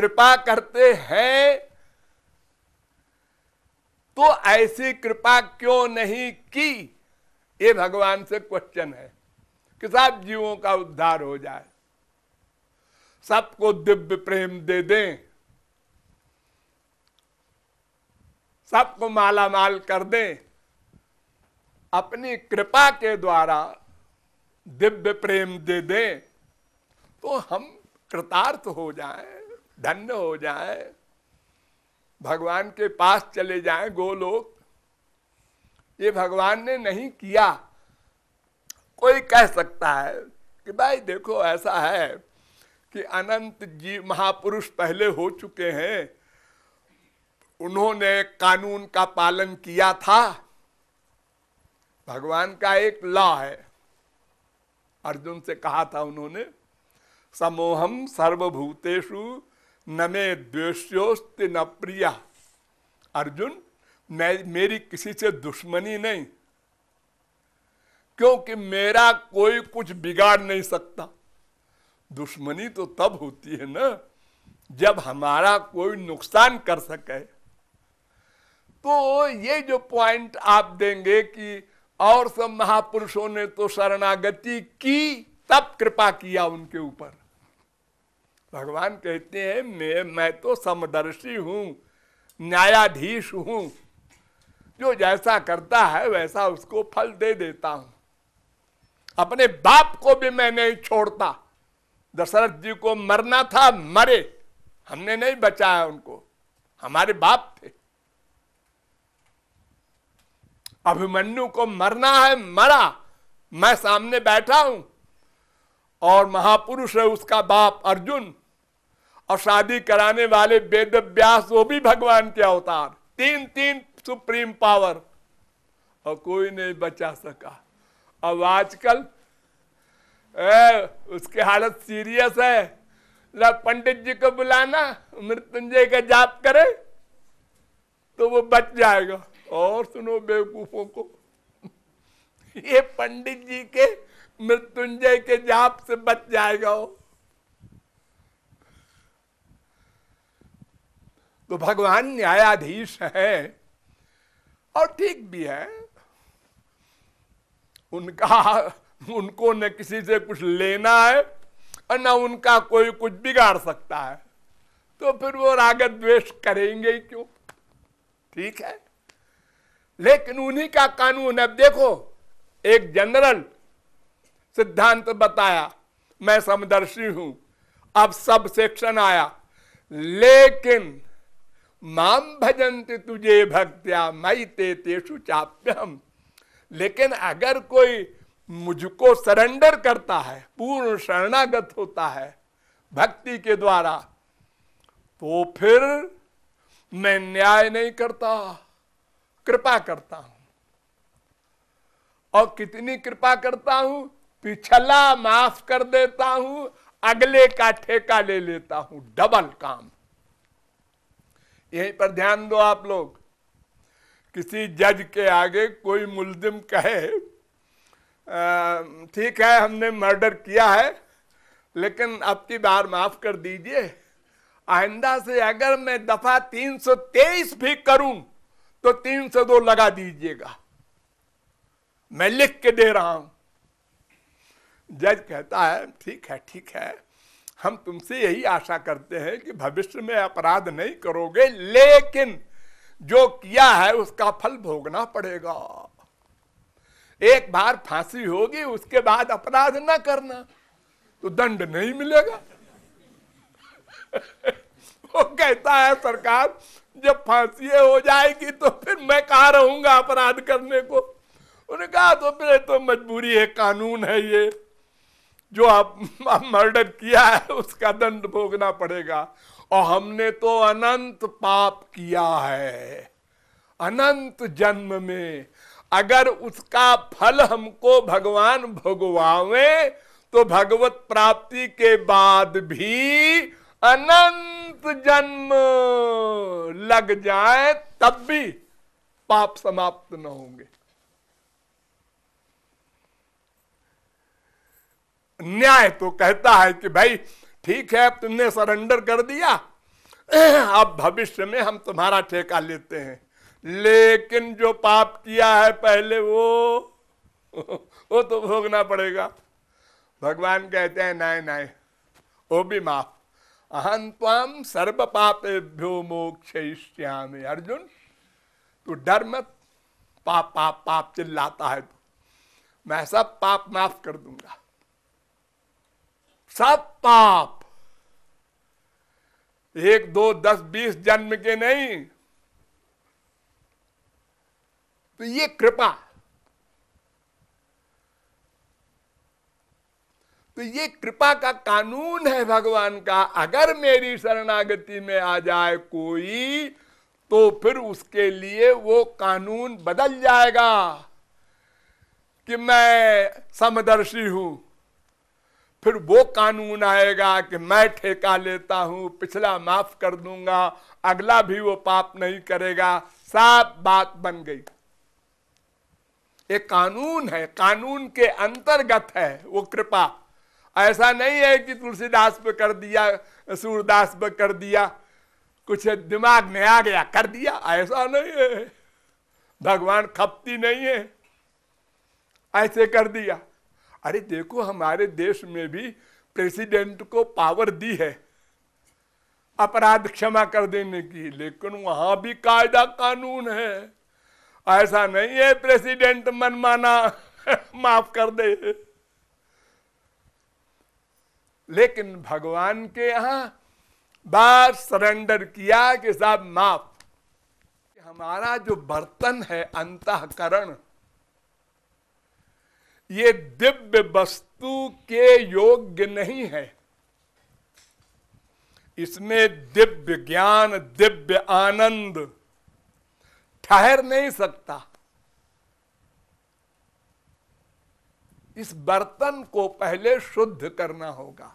कृपा करते हैं तो ऐसी कृपा क्यों नहीं की ये भगवान से क्वेश्चन है कि साहब जीवों का उद्धार हो जाए सबको दिव्य प्रेम दे दें सबको माला माल कर दें अपनी कृपा के द्वारा दिव्य प्रेम दे दें तो हम कृतार्थ हो जाएं धन्य हो जाए भगवान के पास चले जाए गोलोक ये भगवान ने नहीं किया कोई कह सकता है कि भाई देखो ऐसा है कि अनंत जीव महापुरुष पहले हो चुके हैं उन्होंने कानून का पालन किया था भगवान का एक लॉ है अर्जुन से कहा था उन्होंने समोहम सर्वभूतेशु न मे द्वेष्योस्त न प्रिया अर्जुन मैं मेरी किसी से दुश्मनी नहीं क्योंकि मेरा कोई कुछ बिगाड़ नहीं सकता दुश्मनी तो तब होती है ना जब हमारा कोई नुकसान कर सके तो ये जो पॉइंट आप देंगे कि और सब महापुरुषों ने तो शरणागति की तब कृपा किया उनके ऊपर भगवान कहते हैं मैं मैं तो समदर्शी हूँ न्यायाधीश हूँ जो जैसा करता है वैसा उसको फल दे देता हूँ अपने बाप को भी मैं नहीं छोड़ता दशरथ जी को मरना था मरे हमने नहीं बचाया उनको हमारे बाप थे अभिमन्यु को मरना है मरा मैं सामने बैठा हूं और महापुरुष है उसका बाप अर्जुन और शादी कराने वाले वेद व्यास वो भी भगवान के अवतार तीन तीन सुप्रीम पावर और कोई नहीं बचा सका अब आजकल ए, उसकी हालत सीरियस है ला पंडित जी को बुलाना मृत्युंजय का जाप करे तो वो बच जाएगा और सुनो बेवकूफों को ये पंडित जी के मृत्युंजय के जाप से बच जाएगा वो तो भगवान न्यायाधीश है और ठीक भी है उनका उनको न किसी से कुछ लेना है और न उनका कोई कुछ बिगाड़ सकता है तो फिर वो राग द्वेष करेंगे क्यों ठीक है लेकिन उन्हीं का कानून अब देखो एक जनरल सिद्धांत बताया मैं समदर्शी हूं अब सब सेक्शन आया लेकिन माम भजंती तुझे भक्त्या मई ते तेषु चाप्यम लेकिन अगर कोई मुझको सरेंडर करता है पूर्ण शरणागत होता है भक्ति के द्वारा तो फिर मैं न्याय नहीं करता कृपा करता हूं और कितनी कृपा करता हूं पिछला माफ कर देता हूं अगले का ठेका ले लेता हूं डबल काम यहीं पर ध्यान दो आप लोग किसी जज के आगे कोई मुलजिम कहे ठीक है हमने मर्डर किया है लेकिन अब की बार माफ कर दीजिए आइंदा से अगर मैं दफा 323 भी करूं तो 302 लगा दीजिएगा मैं लिख के दे रहा हूं जज कहता है ठीक है ठीक है हम तुमसे यही आशा करते हैं कि भविष्य में अपराध नहीं करोगे लेकिन जो किया है उसका फल भोगना पड़ेगा एक बार फांसी होगी उसके बाद अपराध ना करना तो दंड नहीं मिलेगा वो कहता है सरकार जब फांसी हो जाएगी तो फिर मैं कहा रहूंगा अपराध करने को उन्हें कहा तो फिर तो मजबूरी है कानून है ये जो आप, मर्डर किया है उसका दंड भोगना पड़ेगा और हमने तो अनंत पाप किया है अनंत जन्म में अगर उसका फल हमको भगवान भोगवावे तो भगवत प्राप्ति के बाद भी अनंत जन्म लग जाए तब भी पाप समाप्त न होंगे न्याय तो कहता है कि भाई ठीक है अब तुमने सरेंडर कर दिया अब भविष्य में हम तुम्हारा ठेका लेते हैं लेकिन जो पाप किया है पहले वो वो तो भोगना पड़ेगा भगवान कहते हैं नाय नाय वो भी माफ अहम तम सर्व भ्यो मोक्ष अर्जुन तू डर मत पाप पाप पाप चिल्लाता है तू मैं सब पाप माफ कर दूंगा सब पाप एक दो दस बीस जन्म के नहीं तो ये कृपा तो ये कृपा का कानून है भगवान का अगर मेरी शरणागति में आ जाए कोई तो फिर उसके लिए वो कानून बदल जाएगा कि मैं समदर्शी हूं फिर वो कानून आएगा कि मैं ठेका लेता हूं पिछला माफ कर दूंगा अगला भी वो पाप नहीं करेगा साफ बात बन गई एक कानून है कानून के अंतर्गत है वो कृपा ऐसा नहीं है कि तुलसीदास पे कर दिया सूरदास पे कर दिया कुछ दिमाग में आ गया कर दिया ऐसा नहीं है भगवान खपती नहीं है ऐसे कर दिया अरे देखो हमारे देश में भी प्रेसिडेंट को पावर दी है अपराध क्षमा कर देने की लेकिन वहां भी कायदा कानून है ऐसा नहीं है प्रेसिडेंट मनमाना माफ कर दे लेकिन भगवान के यहां बार सरेंडर किया कि साहब माफ हमारा जो बर्तन है अंतकरण ये दिव्य वस्तु के योग्य नहीं है इसमें दिव्य ज्ञान दिव्य आनंद ठहर नहीं सकता इस बर्तन को पहले शुद्ध करना होगा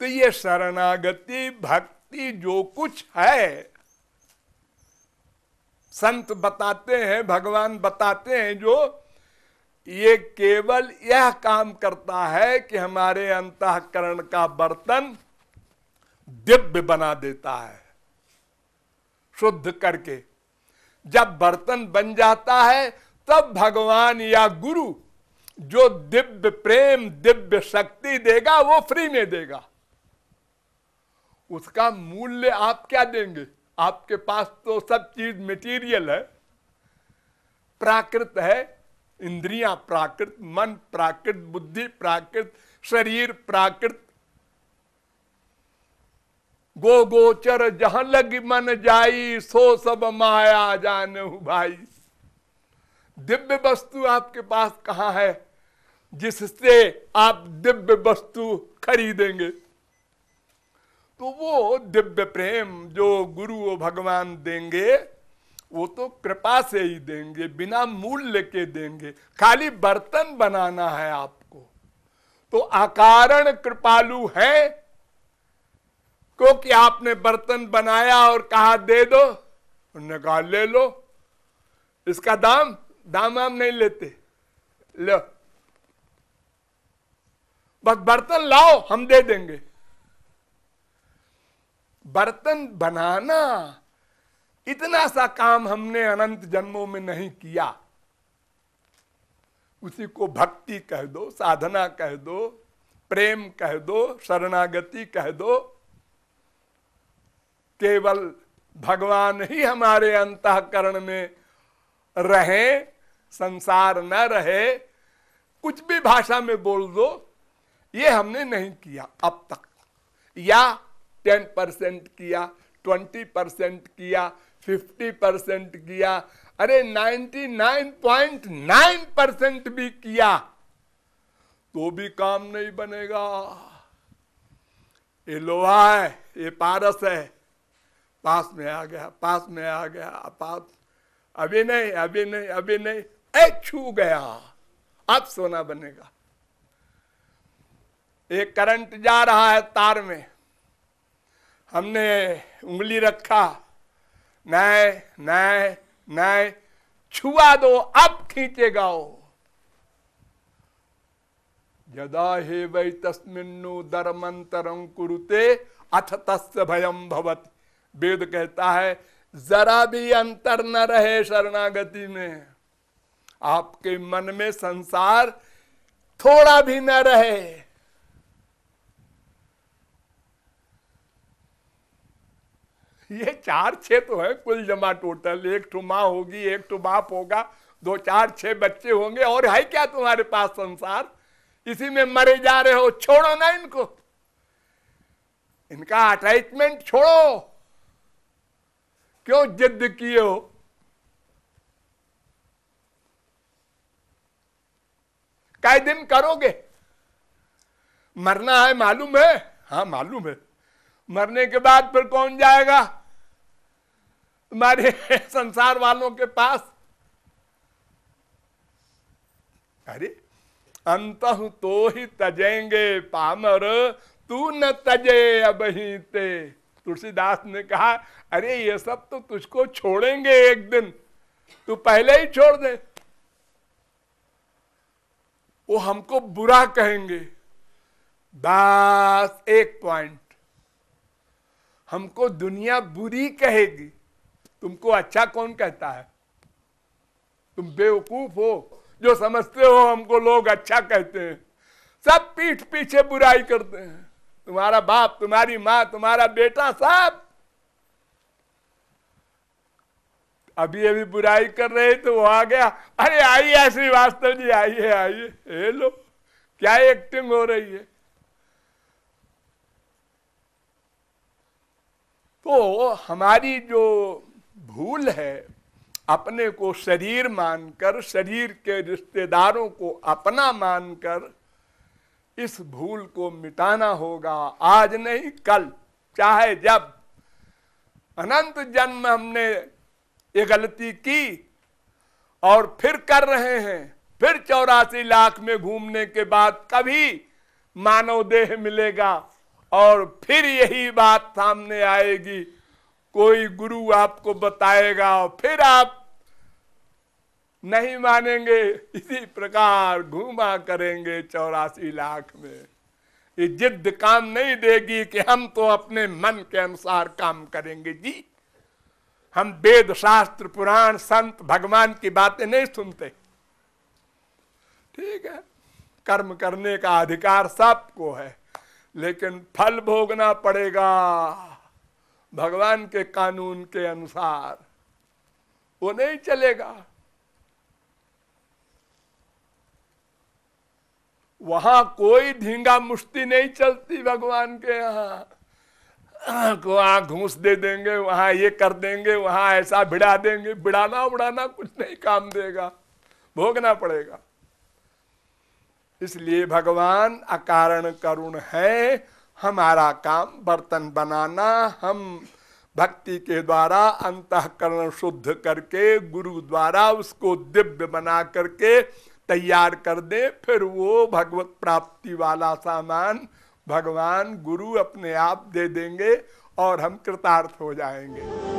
तो ये शरणागति भक्ति जो कुछ है संत बताते हैं भगवान बताते हैं जो ये केवल यह काम करता है कि हमारे अंतकरण का बर्तन दिव्य बना देता है शुद्ध करके जब बर्तन बन जाता है तब भगवान या गुरु जो दिव्य प्रेम दिव्य शक्ति देगा वो फ्री में देगा उसका मूल्य आप क्या देंगे आपके पास तो सब चीज मटेरियल है प्राकृत है इंद्रियां प्राकृत मन प्राकृत बुद्धि प्राकृत शरीर प्राकृत गो गोचर जहां लग मन जाई सो सब माया जान भाई दिव्य वस्तु आपके पास कहा है जिससे आप दिव्य वस्तु खरीदेंगे तो वो दिव्य प्रेम जो गुरु भगवान देंगे वो तो कृपा से ही देंगे बिना मूल्य के देंगे खाली बर्तन बनाना है आपको तो आकारण कृपालु है क्योंकि आपने बर्तन बनाया और कहा दे दो निकाल ले लो इसका दाम दाम हम नहीं लेते लो बस बर्तन लाओ हम दे देंगे बर्तन बनाना इतना सा काम हमने अनंत जन्मों में नहीं किया उसी को भक्ति कह दो साधना कह दो प्रेम कह दो शरणागति कह दो केवल भगवान ही हमारे अंतकरण में रहे संसार न रहे कुछ भी भाषा में बोल दो ये हमने नहीं किया अब तक या टेन परसेंट किया ट्वेंटी परसेंट किया फिफ्टी परसेंट किया अरे 99.9 नाइन पॉइंट नाइन परसेंट भी किया तो भी काम नहीं बनेगा ये लोहा है ये पारस है पास में आ गया पास में आ गया पास अभी नहीं अभी नहीं अभी नहीं ऐ छू गया अब सोना बनेगा एक करंट जा रहा है तार में हमने उंगली रखा नए नए नए छुआ दो अब खींचे गाओ यदा हे वै तस्मिन्नु धर्मंतरम कुरुते अथ तस्य भयम भवत वेद कहता है जरा भी अंतर न रहे शरणागति में आपके मन में संसार थोड़ा भी न रहे ये चार छः तो है कुल जमा टोटल एक तो माँ होगी एक तो बाप होगा दो चार छः बच्चे होंगे और है क्या तुम्हारे पास संसार इसी में मरे जा रहे हो छोड़ो ना इनको इनका अटैचमेंट छोड़ो क्यों जिद किए हो कई दिन करोगे मरना है मालूम है हाँ मालूम है मरने के बाद फिर कौन जाएगा हमारे संसार वालों के पास अरे अंत तो ही तजेंगे पामर तू न तजे अब ही ते तुलसीदास ने कहा अरे ये सब तो तुझको छोड़ेंगे एक दिन तू पहले ही छोड़ दे वो हमको बुरा कहेंगे बस एक पॉइंट हमको दुनिया बुरी कहेगी तुमको अच्छा कौन कहता है तुम बेवकूफ हो जो समझते हो हमको लोग अच्छा कहते हैं सब पीठ पीछे बुराई करते हैं तुम्हारा बाप तुम्हारी माँ तुम्हारा बेटा सब अभी अभी बुराई कर रहे तो वो आ गया अरे आइए श्रीवास्तव जी आइए आइए हेलो क्या एक्टिंग हो रही है तो हमारी जो भूल है अपने को शरीर मानकर शरीर के रिश्तेदारों को अपना मानकर इस भूल को मिटाना होगा आज नहीं कल चाहे जब अनंत जन्म हमने ये गलती की और फिर कर रहे हैं फिर चौरासी लाख में घूमने के बाद कभी मानव देह मिलेगा और फिर यही बात सामने आएगी कोई गुरु आपको बताएगा और फिर आप नहीं मानेंगे इसी प्रकार घूमा करेंगे चौरासी लाख में ये जिद्द काम नहीं देगी कि हम तो अपने मन के अनुसार काम करेंगे जी हम वेद शास्त्र पुराण संत भगवान की बातें नहीं सुनते ठीक है कर्म करने का अधिकार सबको है लेकिन फल भोगना पड़ेगा भगवान के कानून के अनुसार वो नहीं चलेगा वहां कोई ढींगा मुश्ती नहीं चलती भगवान के यहां वहां घूस दे देंगे वहां ये कर देंगे वहां ऐसा भिड़ा देंगे भिड़ाना उड़ाना कुछ नहीं काम देगा भोगना पड़ेगा इसलिए भगवान अकारण करुण है हमारा काम बर्तन बनाना हम भक्ति के द्वारा अंतकरण शुद्ध करके गुरु द्वारा उसको दिव्य बना करके तैयार कर दे फिर वो भगवत प्राप्ति वाला सामान भगवान गुरु अपने आप दे देंगे और हम कृतार्थ हो जाएंगे